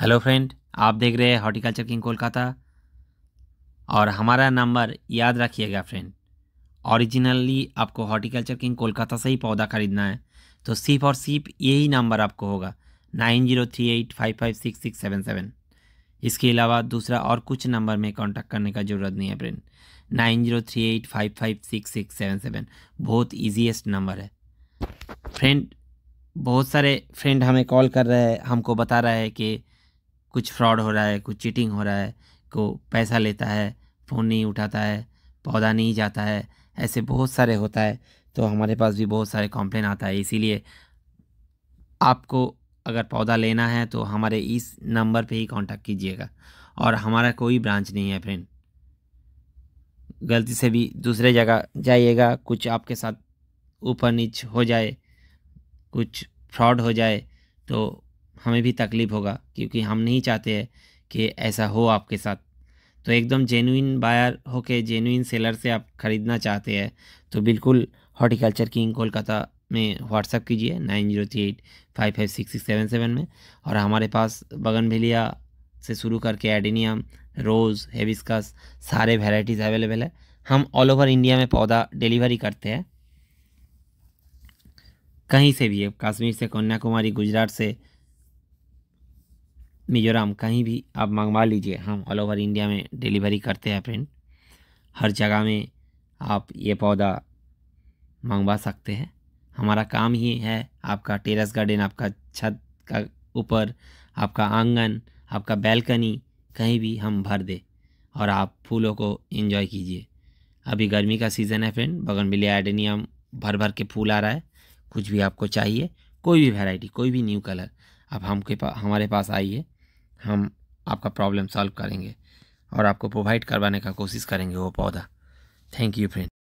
hello friend आप देख रहे हैं हॉर्टिकल्चर किंग कोलकाता और हमारा नंबर याद रखिएगा फ्रेंड ओरिजिनली आपको हॉर्टिकल्चर किंग कोलकाता से ही पौधा खरीदना है तो सिर्फ और सिर्फ यही नंबर आपको होगा nine zero three eight five five six six seven seven इसके अलावा दूसरा और कुछ नंबर में कांटेक्ट करने का ज़रूरत नहीं है friend nine zero three eight five five six six seven seven बहुत ईजीएस्ट नंबर है फ्रेंड बहुत सारे फ्रेंड हमें कॉल कर रहे हैं हमको बता रहा है कि कुछ फ्रॉड हो रहा है कुछ चीटिंग हो रहा है को पैसा लेता है फ़ोन नहीं उठाता है पौधा नहीं जाता है ऐसे बहुत सारे होता है तो हमारे पास भी बहुत सारे कॉम्प्लेन आता है इसीलिए आपको अगर पौधा लेना है तो हमारे इस नंबर पे ही कांटेक्ट कीजिएगा और हमारा कोई ब्रांच नहीं है फ्रेंड गलती से भी दूसरे जगह जाइएगा कुछ आपके साथ ऊपर नीच हो जाए कुछ फ्रॉड हो जाए तो हमें भी तकलीफ़ होगा क्योंकि हम नहीं चाहते हैं कि ऐसा हो आपके साथ तो एकदम जेनुइन बायर होके जेनुइन सेलर से आप ख़रीदना चाहते हैं तो बिल्कुल हॉर्टिकल्चर किंग कोलकाता में व्हाट्सअप कीजिए nine zero three eight five five six six seven seven में और हमारे पास बगन भेलिया से शुरू करके एडिनियम रोज़ हेबिस्कस सारे वेराइटीज़ अवेलेबल है हम ऑल ओवर इंडिया में पौधा डिलीवरी करते हैं कहीं से भी है कश्मीर से कन्याकुमारी गुजरात से मिजोरम कहीं भी आप मंगवा लीजिए हम ऑल ओवर इंडिया में डिलीवरी करते हैं फ्रेंड हर जगह में आप ये पौधा मंगवा सकते हैं हमारा काम ही है आपका टेरेस गार्डन आपका छत का ऊपर आपका आंगन आपका बैल्कनी कहीं भी हम भर दे और आप फूलों को इन्जॉय कीजिए अभी गर्मी का सीज़न है फ्रेंड बगन एडेनियम भर भर के फूल आ रहा है कुछ भी आपको चाहिए कोई भी वैरायटी कोई भी न्यू कलर आप हमके पा हमारे पास आइए हम आपका प्रॉब्लम सॉल्व करेंगे और आपको प्रोवाइड करवाने का कोशिश करेंगे वो पौधा थैंक यू फ्रेंड